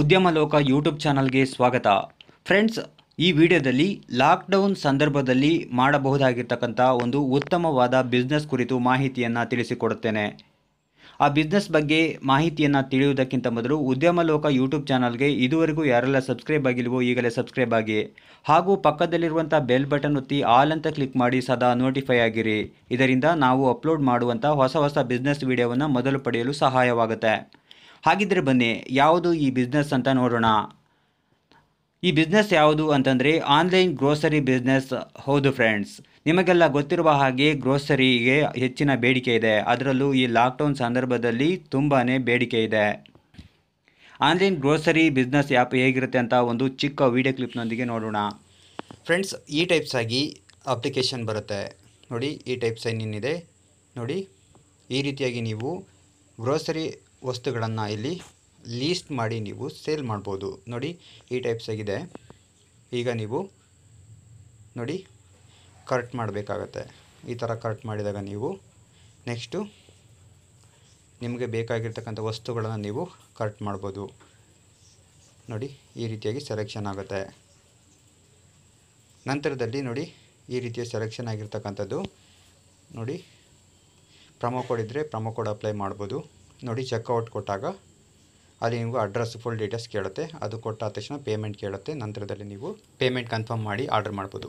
ಉದ್ಯಮ ಲೋಕ ಯೂಟ್ಯೂಬ್ ಚಾನಲ್ಗೆ ಸ್ವಾಗತ ಫ್ರೆಂಡ್ಸ್ ಈ ವಿಡಿಯೋದಲ್ಲಿ ಲಾಕ್ಡೌನ್ ಸಂದರ್ಭದಲ್ಲಿ ಮಾಡಬಹುದಾಗಿರ್ತಕ್ಕಂಥ ಒಂದು ಉತ್ತಮವಾದ ಬಿಸ್ನೆಸ್ ಕುರಿತು ಮಾಹಿತಿಯನ್ನು ತಿಳಿಸಿಕೊಡುತ್ತೇನೆ ಆ ಬಿಸ್ನೆಸ್ ಬಗ್ಗೆ ಮಾಹಿತಿಯನ್ನು ತಿಳಿಯುವುದಕ್ಕಿಂತ ಮೊದಲು ಉದ್ಯಮ ಲೋಕ ಯೂಟ್ಯೂಬ್ ಚಾನಲ್ಗೆ ಇದುವರೆಗೂ ಯಾರೆಲ್ಲ ಸಬ್ಸ್ಕ್ರೈಬ್ ಆಗಿಲ್ವೋ ಈಗಲೇ ಸಬ್ಸ್ಕ್ರೈಬ್ ಆಗಿ ಹಾಗೂ ಪಕ್ಕದಲ್ಲಿರುವಂಥ ಬೆಲ್ ಬಟನ್ ಒತ್ತಿ ಆಲ್ ಅಂತ ಕ್ಲಿಕ್ ಮಾಡಿ ಸದಾ ನೋಟಿಫೈ ಆಗಿರಿ ಇದರಿಂದ ನಾವು ಅಪ್ಲೋಡ್ ಮಾಡುವಂಥ ಹೊಸ ಹೊಸ ಬಿಸ್ನೆಸ್ ವಿಡಿಯೋವನ್ನು ಮೊದಲು ಪಡೆಯಲು ಸಹಾಯವಾಗುತ್ತೆ ಹಾಗಿದ್ದರೆ ಬನ್ನಿ ಯಾವುದು ಈ ಬಿಸ್ನೆಸ್ ಅಂತ ನೋಡೋಣ ಈ ಬಿಸ್ನೆಸ್ ಯಾವುದು ಅಂತಂದರೆ ಆನ್ಲೈನ್ ಗ್ರೋಸರಿ ಬಿಸ್ನೆಸ್ ಹೌದು ಫ್ರೆಂಡ್ಸ್ ನಿಮಗೆಲ್ಲ ಗೊತ್ತಿರುವ ಹಾಗೆ ಗ್ರೋಸರಿಗೆ ಹೆಚ್ಚಿನ ಬೇಡಿಕೆ ಇದೆ ಅದರಲ್ಲೂ ಈ ಲಾಕ್ಡೌನ್ ಸಂದರ್ಭದಲ್ಲಿ ತುಂಬಾ ಬೇಡಿಕೆ ಇದೆ ಆನ್ಲೈನ್ ಗ್ರೋಸರಿ ಬಿಸ್ನೆಸ್ ಆ್ಯಪ್ ಹೇಗಿರುತ್ತೆ ಅಂತ ಒಂದು ಚಿಕ್ಕ ವೀಡಿಯೋ ಕ್ಲಿಪ್ನೊಂದಿಗೆ ನೋಡೋಣ ಫ್ರೆಂಡ್ಸ್ ಈ ಟೈಪ್ಸ್ ಆಗಿ ಅಪ್ಲಿಕೇಶನ್ ಬರುತ್ತೆ ನೋಡಿ ಈ ಟೈಪ್ ಸೈನ್ ನೋಡಿ ಈ ರೀತಿಯಾಗಿ ನೀವು ಗ್ರೋಸರಿ ವಸ್ತುಗಳನ್ನು ಇಲ್ಲಿ ಲೀಸ್ಟ್ ಮಾಡಿ ನೀವು ಸೇಲ್ ಮಾಡ್ಬೋದು ನೋಡಿ ಈ ಟೈಪ್ಸ್ ಆಗಿದೆ ಈಗ ನೀವು ನೋಡಿ ಕರೆಕ್ಟ್ ಮಾಡಬೇಕಾಗತ್ತೆ ಈ ಥರ ಕರೆಕ್ಟ್ ಮಾಡಿದಾಗ ನೀವು ನೆಕ್ಸ್ಟು ನಿಮಗೆ ಬೇಕಾಗಿರ್ತಕ್ಕಂಥ ವಸ್ತುಗಳನ್ನು ನೀವು ಕರೆಕ್ಟ್ ಮಾಡ್ಬೋದು ನೋಡಿ ಈ ರೀತಿಯಾಗಿ ಸೆಲೆಕ್ಷನ್ ಆಗುತ್ತೆ ನಂತರದಲ್ಲಿ ನೋಡಿ ಈ ರೀತಿಯ ಸೆಲೆಕ್ಷನ್ ಆಗಿರ್ತಕ್ಕಂಥದ್ದು ನೋಡಿ ಪ್ರಮೋ ಕೋಡ್ ಇದ್ದರೆ ಪ್ರಮೋ ಕೋಡ್ ಅಪ್ಲೈ ಮಾಡ್ಬೋದು ನೋಡಿ ಚೆಕ್ಔಟ್ ಕೊಟ್ಟಾಗ ಅಲ್ಲಿ ನಿಮಗೆ ಅಡ್ರೆಸ್ ಫುಲ್ ಡೀಟೇಲ್ಸ್ ಕೇಳುತ್ತೆ ಅದು ಕೊಟ್ಟಾದ ತಕ್ಷಣ ಪೇಮೆಂಟ್ ಕೇಳುತ್ತೆ ನಂತರದಲ್ಲಿ ನೀವು ಪೇಮೆಂಟ್ ಕನ್ಫರ್ಮ್ ಮಾಡಿ ಆರ್ಡರ್ ಮಾಡ್ಬೋದು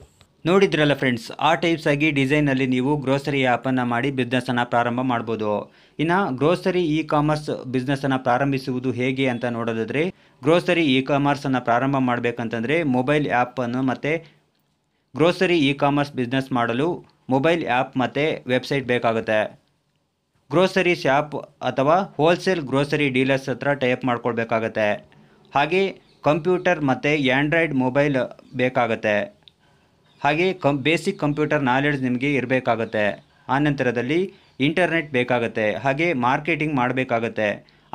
ನೋಡಿದ್ರಲ್ಲ ಫ್ರೆಂಡ್ಸ್ ಆ ಟೈಪ್ಸ್ ಆಗಿ ಡಿಸೈನಲ್ಲಿ ನೀವು ಗ್ರೋಸರಿ ಆ್ಯಪನ್ನು ಮಾಡಿ ಬಿಸ್ನೆಸ್ಸನ್ನು ಪ್ರಾರಂಭ ಮಾಡ್ಬೋದು ಇನ್ನು ಗ್ರೋಸರಿ ಇ ಕಾಮರ್ಸ್ ಬಿಸ್ನೆಸ್ಸನ್ನು ಪ್ರಾರಂಭಿಸುವುದು ಹೇಗೆ ಅಂತ ನೋಡೋದಾದರೆ ಗ್ರೋಸರಿ ಇ ಕಾಮರ್ಸನ್ನು ಪ್ರಾರಂಭ ಮಾಡಬೇಕಂತಂದರೆ ಮೊಬೈಲ್ ಆ್ಯಪನ್ನು ಮತ್ತು ಗ್ರೋಸರಿ ಇ ಕಾಮರ್ಸ್ ಬಿಸ್ನೆಸ್ ಮಾಡಲು ಮೊಬೈಲ್ ಆ್ಯಪ್ ಮತ್ತು ವೆಬ್ಸೈಟ್ ಬೇಕಾಗುತ್ತೆ ಗ್ರೋಸರಿ ಶಾಪ್ ಅಥವಾ ಹೋಲ್ಸೇಲ್ ಗ್ರೋಸರಿ ಡೀಲರ್ಸ್ ಹತ್ರ ಟೈಪ್ ಮಾಡ್ಕೊಳ್ಬೇಕಾಗತ್ತೆ ಹಾಗೆ ಕಂಪ್ಯೂಟರ್ ಮತ್ತು ಆ್ಯಂಡ್ರಾಯ್ಡ್ ಮೊಬೈಲ್ ಬೇಕಾಗತ್ತೆ ಹಾಗೆ ಕಂ ಬೇಸಿಕ್ ಕಂಪ್ಯೂಟರ್ ನಾಲೆಡ್ಜ್ ನಿಮಗೆ ಇರಬೇಕಾಗತ್ತೆ ಆನಂತರದಲ್ಲಿ ಇಂಟರ್ನೆಟ್ ಬೇಕಾಗತ್ತೆ ಹಾಗೆ ಮಾರ್ಕೆಟಿಂಗ್ ಮಾಡಬೇಕಾಗತ್ತೆ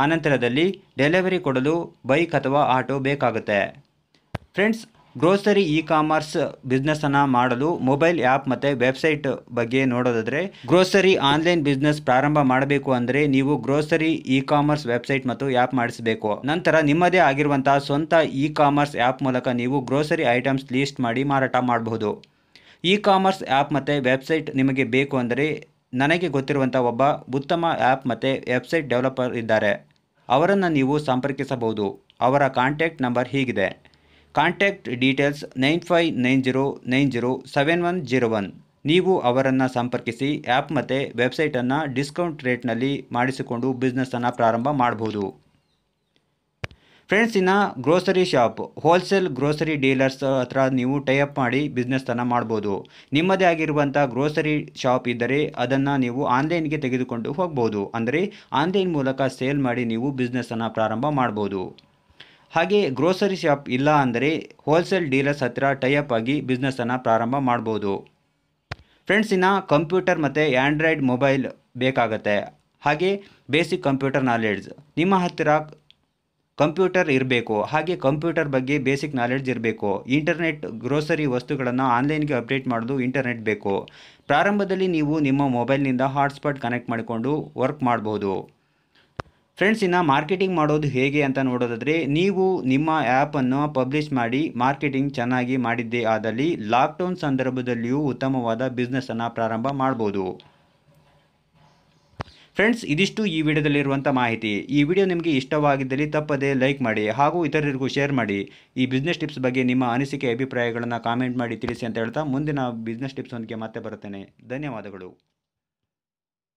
ಆನಂತರದಲ್ಲಿ ಡೆಲಿವರಿ ಕೊಡಲು ಬೈಕ್ ಅಥವಾ ಆಟೋ ಬೇಕಾಗುತ್ತೆ ಫ್ರೆಂಡ್ಸ್ ಗ್ರೋಸರಿ ಇ ಕಾಮರ್ಸ್ ಬಿಸ್ನೆಸ್ಸನ್ನು ಮಾಡಲು ಮೊಬೈಲ್ ಆ್ಯಪ್ ಮತ್ತು ವೆಬ್ಸೈಟ್ ಬಗ್ಗೆ ನೋಡೋದಾದರೆ ಗ್ರೋಸರಿ ಆನ್ಲೈನ್ ಬಿಸ್ನೆಸ್ ಪ್ರಾರಂಭ ಮಾಡಬೇಕು ಅಂದರೆ ನೀವು ಗ್ರೋಸರಿ ಇ ಕಾಮರ್ಸ್ ವೆಬ್ಸೈಟ್ ಮತ್ತು ಆ್ಯಪ್ ಮಾಡಿಸಬೇಕು ನಂತರ ನಿಮ್ಮದೇ ಆಗಿರುವಂಥ ಸ್ವಂತ ಇ ಕಾಮರ್ಸ್ ಆ್ಯಪ್ ಮೂಲಕ ನೀವು ಗ್ರೋಸರಿ ಐಟಮ್ಸ್ ಲೀಸ್ಟ್ ಮಾಡಿ ಮಾರಾಟ ಮಾಡಬಹುದು ಇ ಕಾಮರ್ಸ್ ಆ್ಯಪ್ ಮತ್ತು ವೆಬ್ಸೈಟ್ ನಿಮಗೆ ಬೇಕು ಅಂದರೆ ನನಗೆ ಗೊತ್ತಿರುವಂಥ ಒಬ್ಬ ಉತ್ತಮ ಆ್ಯಪ್ ಮತ್ತು ವೆಬ್ಸೈಟ್ ಡೆವಲಪರ್ ಇದ್ದಾರೆ ಅವರನ್ನು ನೀವು ಸಂಪರ್ಕಿಸಬಹುದು ಅವರ ಕಾಂಟ್ಯಾಕ್ಟ್ ನಂಬರ್ ಹೀಗಿದೆ contact details nine five nine zero nine zero seven one zero one ನೀವು ಅವರನ್ನು ಸಂಪರ್ಕಿಸಿ ಆ್ಯಪ್ ಮತ್ತು ವೆಬ್ಸೈಟನ್ನು ಡಿಸ್ಕೌಂಟ್ ರೇಟ್ನಲ್ಲಿ ಮಾಡಿಸಿಕೊಂಡು ಬಿಸ್ನೆಸ್ಸನ್ನು ಪ್ರಾರಂಭ ಮಾಡಬಹುದು ಫ್ರೆಂಡ್ಸಿನ grocery shop wholesale grocery dealers ಹತ್ರ ನೀವು ಟೈಅಪ್ ಮಾಡಿ ಬಿಸ್ನೆಸ್ಸನ್ನು ಮಾಡ್ಬೋದು ನಿಮ್ಮದೇ ಆಗಿರುವಂಥ ಗ್ರೋಸರಿ ಶಾಪ್ ಇದ್ದರೆ ಅದನ್ನು ನೀವು ಆನ್ಲೈನ್ಗೆ ತೆಗೆದುಕೊಂಡು ಹೋಗ್ಬೋದು ಅಂದರೆ ಆನ್ಲೈನ್ ಮೂಲಕ ಸೇಲ್ ಮಾಡಿ ನೀವು ಬಿಸ್ನೆಸ್ಸನ್ನು ಪ್ರಾರಂಭ ಮಾಡ್ಬೋದು ಹಾಗೆ ಗ್ರೋಸರಿ ಶಾಪ್ ಇಲ್ಲ ಅಂದರೆ ಹೋಲ್ಸೇಲ್ ಡೀಲರ್ಸ್ ಹತ್ತಿರ ಟೈಅಪ್ ಆಗಿ ಬಿಸ್ನೆಸ್ಸನ್ನು ಪ್ರಾರಂಭ ಮಾಡ್ಬೋದು ಫ್ರೆಂಡ್ಸಿನ ಕಂಪ್ಯೂಟರ್ ಮತ್ತು ಆ್ಯಂಡ್ರಾಯ್ಡ್ ಮೊಬೈಲ್ ಬೇಕಾಗತ್ತೆ ಹಾಗೆ ಬೇಸಿಕ್ ಕಂಪ್ಯೂಟರ್ ನಾಲೆಡ್ಜ್ ನಿಮ್ಮ ಹತ್ತಿರ ಕಂಪ್ಯೂಟರ್ ಇರಬೇಕು ಹಾಗೆ ಕಂಪ್ಯೂಟರ್ ಬಗ್ಗೆ ಬೇಸಿಕ್ ನಾಲೆಡ್ಜ್ ಇರಬೇಕು ಇಂಟರ್ನೆಟ್ ಗ್ರೋಸರಿ ವಸ್ತುಗಳನ್ನು ಆನ್ಲೈನ್ಗೆ ಅಪ್ಡೇಟ್ ಮಾಡೋದು ಇಂಟರ್ನೆಟ್ ಬೇಕು ಪ್ರಾರಂಭದಲ್ಲಿ ನೀವು ನಿಮ್ಮ ಮೊಬೈಲ್ನಿಂದ ಹಾಟ್ಸ್ಪಾಟ್ ಕನೆಕ್ಟ್ ಮಾಡಿಕೊಂಡು ವರ್ಕ್ ಮಾಡ್ಬೋದು ಫ್ರೆಂಡ್ಸ್ ಇನ್ನು ಮಾರ್ಕೆಟಿಂಗ್ ಮಾಡೋದು ಹೇಗೆ ಅಂತ ನೋಡೋದಾದರೆ ನೀವು ನಿಮ್ಮ ಆ್ಯಪನ್ನು ಪಬ್ಲಿಷ್ ಮಾಡಿ ಮಾರ್ಕೆಟಿಂಗ್ ಚೆನ್ನಾಗಿ ಮಾಡಿದ್ದೇ ಆದಲ್ಲಿ ಲಾಕ್ಡೌನ್ ಸಂದರ್ಭದಲ್ಲಿಯೂ ಉತ್ತಮವಾದ ಬಿಸ್ನೆಸ್ಸನ್ನು ಪ್ರಾರಂಭ ಮಾಡ್ಬೋದು ಫ್ರೆಂಡ್ಸ್ ಇದಿಷ್ಟು ಈ ವಿಡಿಯೋದಲ್ಲಿರುವಂಥ ಮಾಹಿತಿ ಈ ವಿಡಿಯೋ ನಿಮಗೆ ಇಷ್ಟವಾಗಿದ್ದಲ್ಲಿ ತಪ್ಪದೇ ಲೈಕ್ ಮಾಡಿ ಹಾಗೂ ಇತರರಿಗೂ ಶೇರ್ ಮಾಡಿ ಈ ಬಿಸ್ನೆಸ್ ಟಿಪ್ಸ್ ಬಗ್ಗೆ ನಿಮ್ಮ ಅನಿಸಿಕೆ ಅಭಿಪ್ರಾಯಗಳನ್ನು ಕಾಮೆಂಟ್ ಮಾಡಿ ತಿಳಿಸಿ ಅಂತ ಹೇಳ್ತಾ ಮುಂದಿನ ಬಿಸ್ನೆಸ್ ಟಿಪ್ಸ್ ಒಂದಿಗೆ ಮತ್ತೆ ಬರುತ್ತೇನೆ ಧನ್ಯವಾದಗಳು